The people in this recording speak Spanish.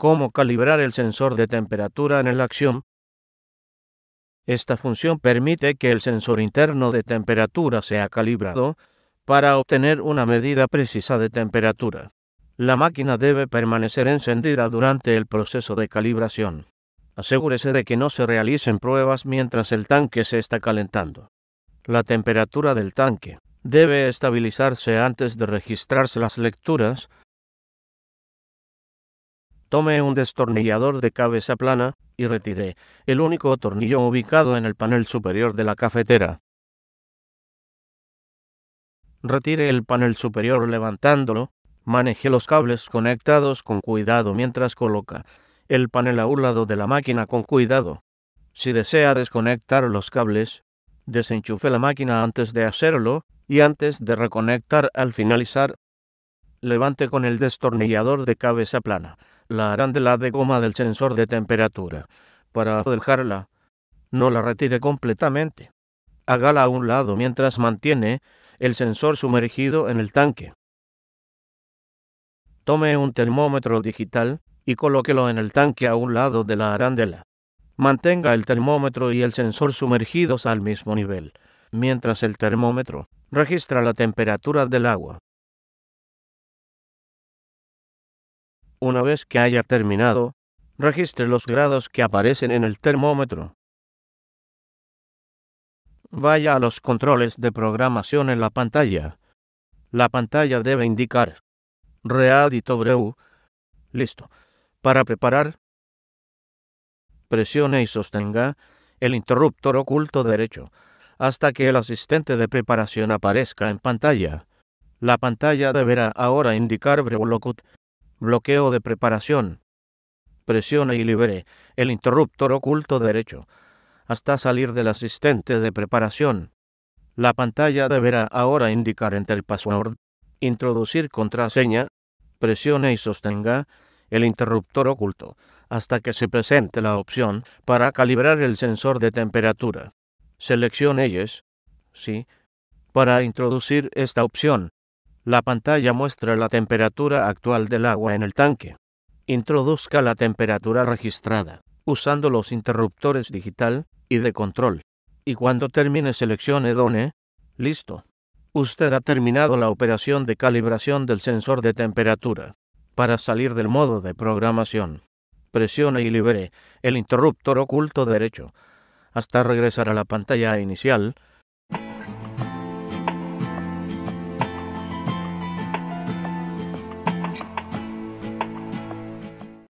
cómo calibrar el sensor de temperatura en la acción. Esta función permite que el sensor interno de temperatura sea calibrado para obtener una medida precisa de temperatura. La máquina debe permanecer encendida durante el proceso de calibración. Asegúrese de que no se realicen pruebas mientras el tanque se está calentando. La temperatura del tanque debe estabilizarse antes de registrarse las lecturas Tome un destornillador de cabeza plana y retiré el único tornillo ubicado en el panel superior de la cafetera. Retire el panel superior levantándolo, Maneje los cables conectados con cuidado mientras coloca el panel a un lado de la máquina con cuidado. Si desea desconectar los cables, desenchufe la máquina antes de hacerlo y antes de reconectar al finalizar, levante con el destornillador de cabeza plana la arandela de goma del sensor de temperatura. Para dejarla, no la retire completamente. Hágala a un lado mientras mantiene el sensor sumergido en el tanque. Tome un termómetro digital y colóquelo en el tanque a un lado de la arandela. Mantenga el termómetro y el sensor sumergidos al mismo nivel, mientras el termómetro registra la temperatura del agua. Una vez que haya terminado, registre los grados que aparecen en el termómetro. Vaya a los controles de programación en la pantalla. La pantalla debe indicar Readito Breu. Listo. Para preparar, presione y sostenga el interruptor oculto derecho hasta que el asistente de preparación aparezca en pantalla. La pantalla deberá ahora indicar Breu Locut bloqueo de preparación. Presione y libere el interruptor oculto derecho hasta salir del asistente de preparación. La pantalla deberá ahora indicar entre el password, introducir contraseña, presione y sostenga el interruptor oculto hasta que se presente la opción para calibrar el sensor de temperatura. Seleccione Yes, sí, para introducir esta opción. La pantalla muestra la temperatura actual del agua en el tanque. Introduzca la temperatura registrada usando los interruptores digital y de control. Y cuando termine seleccione Done. Listo. Usted ha terminado la operación de calibración del sensor de temperatura. Para salir del modo de programación, presione y libere el interruptor oculto derecho hasta regresar a la pantalla inicial